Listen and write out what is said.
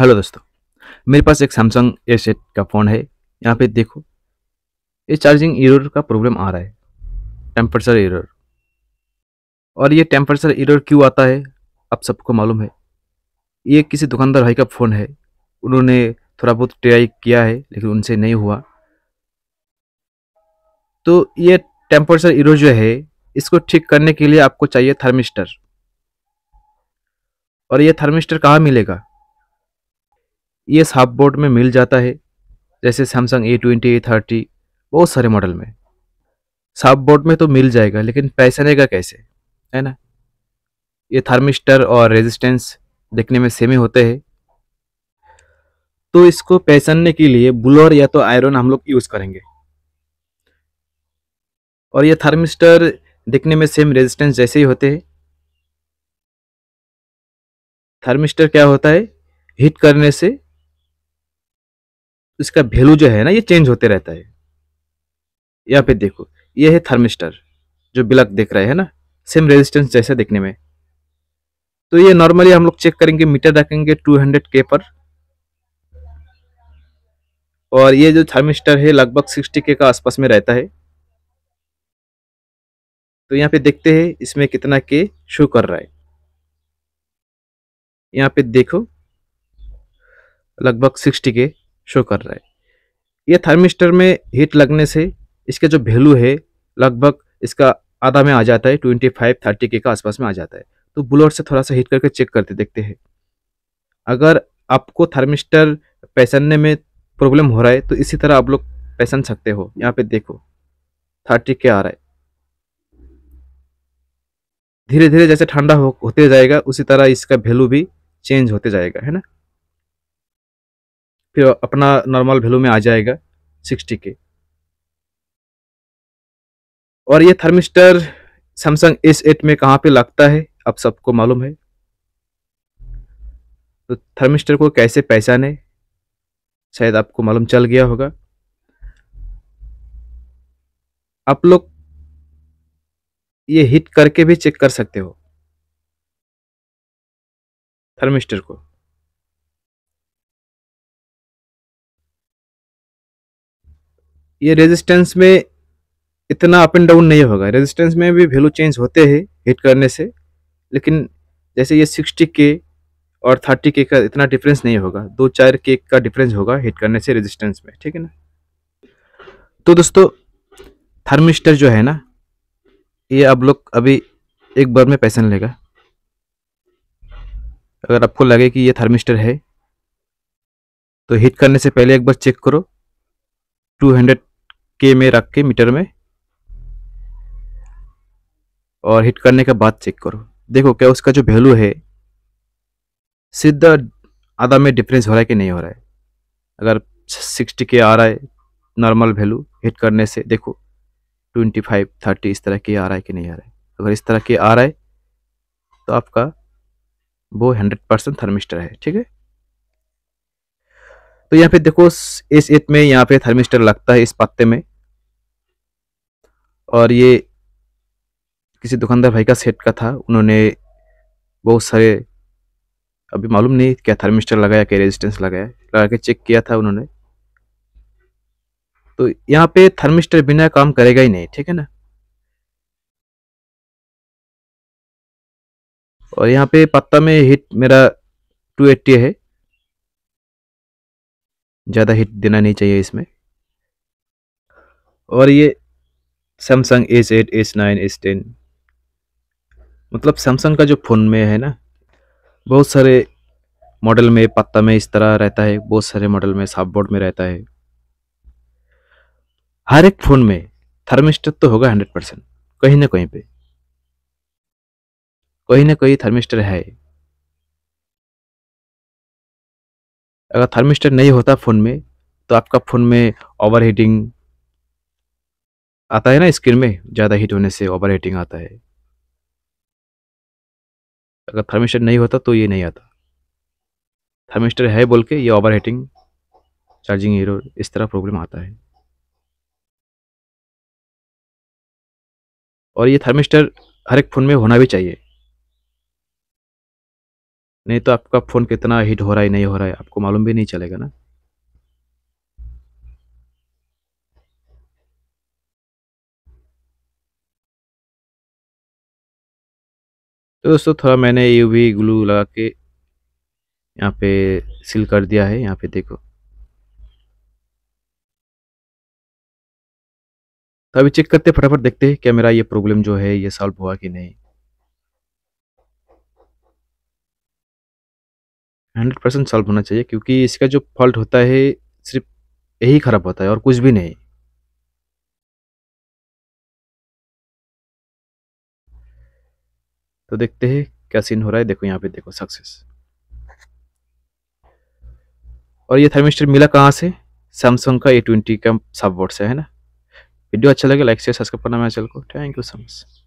hello दोस्तों मेरे पास एक सैमसंग ए सेट का फ़ोन है यहाँ पे देखो ये चार्जिंग एरर का प्रॉब्लम आ रहा है टेम्परेचर एरर और ये टेम्परेचर एरर क्यों आता है आप सबको मालूम है ये किसी दुकानदार भाई का फ़ोन है उन्होंने थोड़ा बहुत ट्राई किया है लेकिन उनसे नहीं हुआ तो ये टेम्परेचर एरर जो है इसको ठीक करने के लिए आपको चाहिए थर्मिस्टर और ये थर्मिस्टर कहाँ मिलेगा ये सब बोर्ड में मिल जाता है जैसे Samsung A twenty A thirty बहुत सारे मॉडल में साफ बोर्ड में तो मिल जाएगा लेकिन का कैसे है ना ये थर्मिस्टर और रेजिस्टेंस देखने में सेम ही होते हैं तो इसको पहचानने के लिए ब्लोअर या तो आयरन हम लोग यूज़ करेंगे और ये थर्मिस्टर देखने में सेम रेजिस्टेंस जैसे ही होते हैं थर्मिस्टर क्या होता है हीट करने से इसका वैल्यू जो है ना ये चेंज होते रहता है यहाँ पे देखो ये है थर्मिस्टर जो बिलक देख रहे हैं ना सेम रेजिस्टेंस जैसा देखने में तो ये नॉर्मली हम लोग चेक करेंगे मीटर रखेंगे 200 के पर और ये जो थर्मिस्टर है लगभग 60 के का आसपास में रहता है तो यहाँ पे देखते हैं इसमें कितना के शो कर रहा है यहाँ पे देखो लगभग 60 के शो कर रहा है ये थर्मिस्टर में हीट लगने से इसके जो वैल्यू है लगभग इसका आधा में आ जाता है ट्वेंटी फाइव थर्टी के का आसपास में आ जाता है तो बुलेट से थोड़ा सा हीट करके चेक करते देखते हैं अगर आपको थर्मिस्टर पहचानने में प्रॉब्लम हो रहा है तो इसी तरह आप लोग पहचान सकते हो यहाँ पे देखो थर्टी के आ रहा है धीरे धीरे जैसे ठंडा हो, होते जाएगा उसी तरह इसका वैल्यू भी चेंज होते जाएगा है ना अपना नॉर्मल वैल्यू में आ जाएगा सिक्सटी के और ये थर्मिस्टर सैमसंग एस एट में कहाँ पे लगता है आप सबको मालूम है तो थर्मिस्टर को कैसे पहचाने शायद आपको मालूम चल गया होगा आप लोग ये हिट करके भी चेक कर सकते हो थर्मिस्टर को ये रेजिस्टेंस में इतना अप एंड डाउन नहीं होगा रेजिस्टेंस में भी वैल्यू चेंज होते हैं हिट करने से लेकिन जैसे ये सिक्सटी के और थर्टी के का इतना डिफरेंस नहीं होगा दो चार के का डिफरेंस होगा हिट करने से रेजिस्टेंस में ठीक है ना तो दोस्तों थर्मिस्टर जो है ना ये आप लोग अभी एक बार में पैसा लेगा अगर आपको लगे कि ये थर्मिस्टर है तो हिट करने से पहले एक बार चेक करो 200 के में रख के मीटर में और हिट करने के बाद चेक करो देखो क्या उसका जो वैल्यू है सीधा आधा में डिफरेंस हो रहा है कि नहीं हो रहा है अगर सिक्सटी के आ रहा है नॉर्मल वैल्यू हिट करने से देखो ट्वेंटी फाइव थर्टी इस तरह के आ रहा है कि नहीं आ रहा है अगर इस तरह के आ रहा है तो आपका वो हंड्रेड परसेंट थर्मिस्टर है ठीक है तो यहाँ पे देखो इस एट में यहाँ पे थर्मिस्टर लगता है इस पत्ते में और ये किसी दुकानदार भाई का सेट का था उन्होंने बहुत सारे अभी मालूम नहीं क्या थर्मिस्टर लगाया क्या रेजिस्टेंस लगाया लगा के चेक किया था उन्होंने तो यहाँ पे थर्मिस्टर बिना काम करेगा ही नहीं ठीक है ना और यहाँ पे पत्ता में हिट मेरा 280 है ज़्यादा हिट देना नहीं चाहिए इसमें और ये Samsung S eight S nine S ten मतलब सैमसंग का जो फ़ोन में है ना बहुत सारे मॉडल में पत्ता में इस तरह रहता है बहुत सारे मॉडल में साफ बोर्ड में रहता है हर एक फ़ोन में थर्मिस्टर तो होगा हंड्रेड परसेंट कहीं ना कहीं पे कहीं ना कहीं थर्मिस्टर है अगर थर्मिस्टर नहीं होता फ़ोन में तो आपका फ़ोन में ओवर आता है ना स्क्रीन में ज़्यादा हीट होने से ओवर हीटिंग आता है अगर थर्मिस्टर नहीं होता तो ये नहीं आता थर्मिस्टर है बोल के ये ओवर हीटिंग चार्जिंग हीरो इस तरह प्रॉब्लम आता है और ये थर्मिस्टर हर एक फ़ोन में होना भी चाहिए नहीं तो आपका फ़ोन कितना हीट हो रहा है नहीं हो रहा है आपको मालूम भी नहीं चलेगा ना तो दोस्तों थोड़ा मैंने यू भी ग्लू लगा के यहाँ पे सील कर दिया है यहाँ पे देखो तो अभी चेक करते फटाफट देखते हैं क्या मेरा ये प्रॉब्लम जो है ये सॉल्व हुआ कि नहीं हंड्रेड परसेंट सॉल्व होना चाहिए क्योंकि इसका जो फॉल्ट होता है सिर्फ यही खराब होता है और कुछ भी नहीं तो देखते हैं क्या सीन हो रहा है देखो यहाँ पे देखो सक्सेस और ये थर्मिस्टर मिला कहाँ से सैमसंग का ए ट्वेंटी का सब से है ना वीडियो अच्छा लगे लाइक से सब्सक्राइब करना मेरे चैनल को थैंक यू सो मच